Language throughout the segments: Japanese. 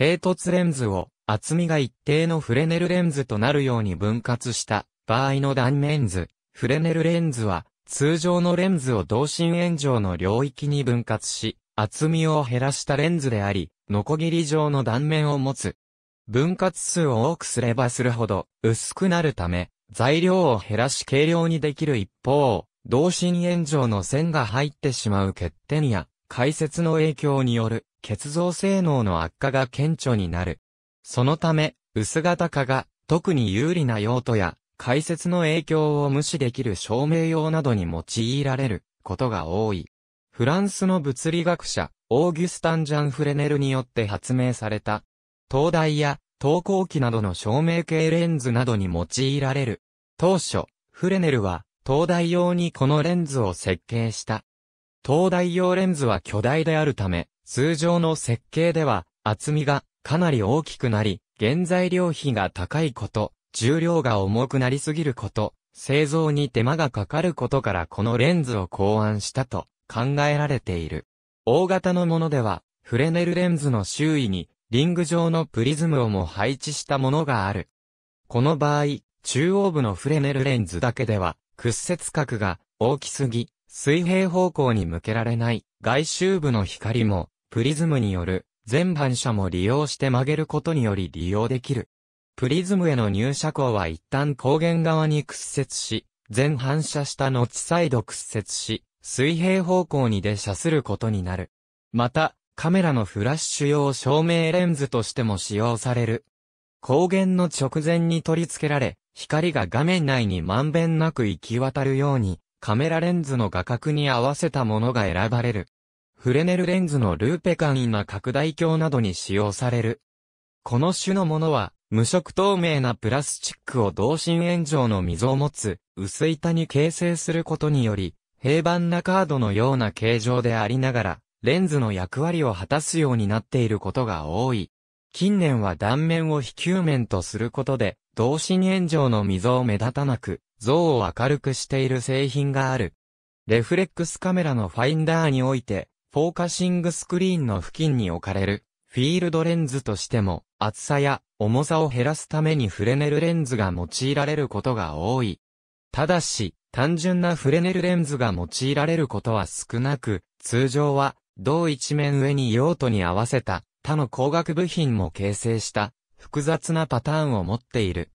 平凸レンズを厚みが一定のフレネルレンズとなるように分割した場合の断面図、フレネルレンズは通常のレンズを同心円状の領域に分割し、厚みを減らしたレンズであり、ノコギリ状の断面を持つ。分割数を多くすればするほど薄くなるため、材料を減らし軽量にできる一方、同心円状の線が入ってしまう欠点や、解説の影響による結造性能の悪化が顕著になる。そのため、薄型化が特に有利な用途や、解説の影響を無視できる照明用などに用いられることが多い。フランスの物理学者、オーギュスタン・ジャン・フレネルによって発明された、灯台や投光機などの照明系レンズなどに用いられる。当初、フレネルは、灯台用にこのレンズを設計した。灯台用レンズは巨大であるため、通常の設計では、厚みがかなり大きくなり、原材料費が高いこと、重量が重くなりすぎること、製造に手間がかかることからこのレンズを考案したと考えられている。大型のものでは、フレネルレンズの周囲にリング状のプリズムをも配置したものがある。この場合、中央部のフレネルレンズだけでは、屈折角が大きすぎ、水平方向に向けられない外周部の光もプリズムによる全反射も利用して曲げることにより利用できる。プリズムへの入射光は一旦光源側に屈折し、全反射した後再度屈折し、水平方向に出射することになる。また、カメラのフラッシュ用照明レンズとしても使用される。光源の直前に取り付けられ、光が画面内にまんべんなく行き渡るように、カメラレンズの画角に合わせたものが選ばれる。フレネルレンズのルーペ簡易な拡大鏡などに使用される。この種のものは、無色透明なプラスチックを同心円状の溝を持つ、薄板に形成することにより、平板なカードのような形状でありながら、レンズの役割を果たすようになっていることが多い。近年は断面を非球面とすることで、同心円状の溝を目立たなく、像を明るくしている製品がある。レフレックスカメラのファインダーにおいて、フォーカシングスクリーンの付近に置かれる、フィールドレンズとしても、厚さや重さを減らすためにフレネルレンズが用いられることが多い。ただし、単純なフレネルレンズが用いられることは少なく、通常は、同一面上に用途に合わせた、他の光学部品も形成した、複雑なパターンを持っている。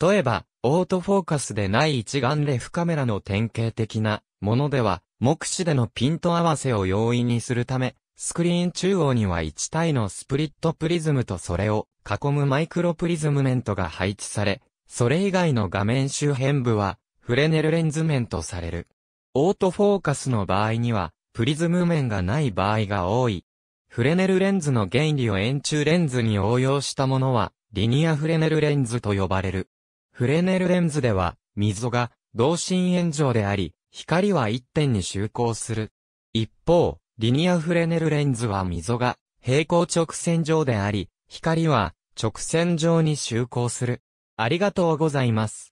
例えば、オートフォーカスでない一眼レフカメラの典型的なものでは、目視でのピント合わせを容易にするため、スクリーン中央には1体のスプリットプリズムとそれを囲むマイクロプリズム面とが配置され、それ以外の画面周辺部は、フレネルレンズ面とされる。オートフォーカスの場合には、プリズム面がない場合が多い。フレネルレンズの原理を円柱レンズに応用したものは、リニアフレネルレンズと呼ばれる。フレネルレンズでは、溝が同心円状であり、光は一点に集光する。一方、リニアフレネルレンズは溝が平行直線上であり、光は直線上に集光する。ありがとうございます。